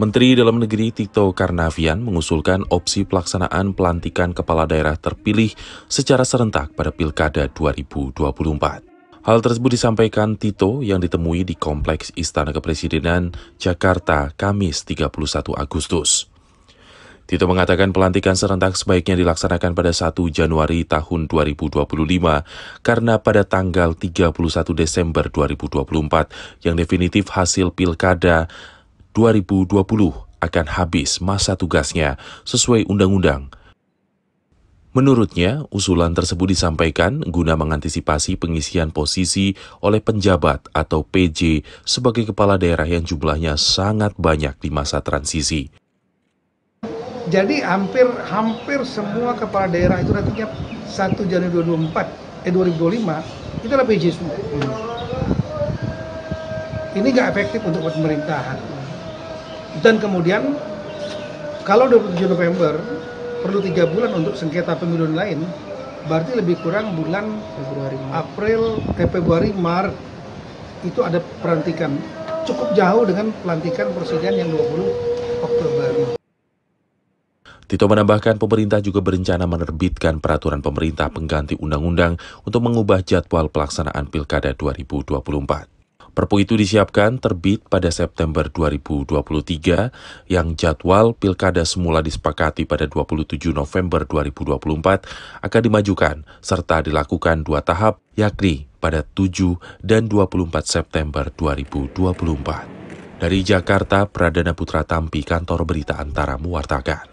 Menteri Dalam Negeri Tito Karnavian mengusulkan opsi pelaksanaan pelantikan kepala daerah terpilih secara serentak pada Pilkada 2024. Hal tersebut disampaikan Tito yang ditemui di Kompleks Istana Kepresidenan Jakarta Kamis 31 Agustus. Tito mengatakan pelantikan serentak sebaiknya dilaksanakan pada 1 Januari tahun 2025 karena pada tanggal 31 Desember 2024 yang definitif hasil pilkada 2020 akan habis masa tugasnya sesuai undang-undang. Menurutnya, usulan tersebut disampaikan guna mengantisipasi pengisian posisi oleh penjabat atau PJ sebagai kepala daerah yang jumlahnya sangat banyak di masa transisi. Jadi hampir hampir semua kepala daerah itu nantinya 1 Januari 2024 eh 2025 itu adalah PJ semua. Hmm. Ini nggak efektif untuk pemerintahan dan kemudian kalau 27 November perlu tiga bulan untuk sengketa pemilu lain berarti lebih kurang bulan Februari April ke eh, Februari Maret itu ada perantikan cukup jauh dengan pelantikan presiden yang 20 Oktober. Tito menambahkan pemerintah juga berencana menerbitkan peraturan pemerintah pengganti undang-undang untuk mengubah jadwal pelaksanaan Pilkada 2024. Perpu itu disiapkan terbit pada September 2023 yang jadwal pilkada semula disepakati pada 27 November 2024 akan dimajukan serta dilakukan dua tahap yakni pada 7 dan 24 September 2024. Dari Jakarta, Pradana Putra Tampi, Kantor Berita Antara mewartakan.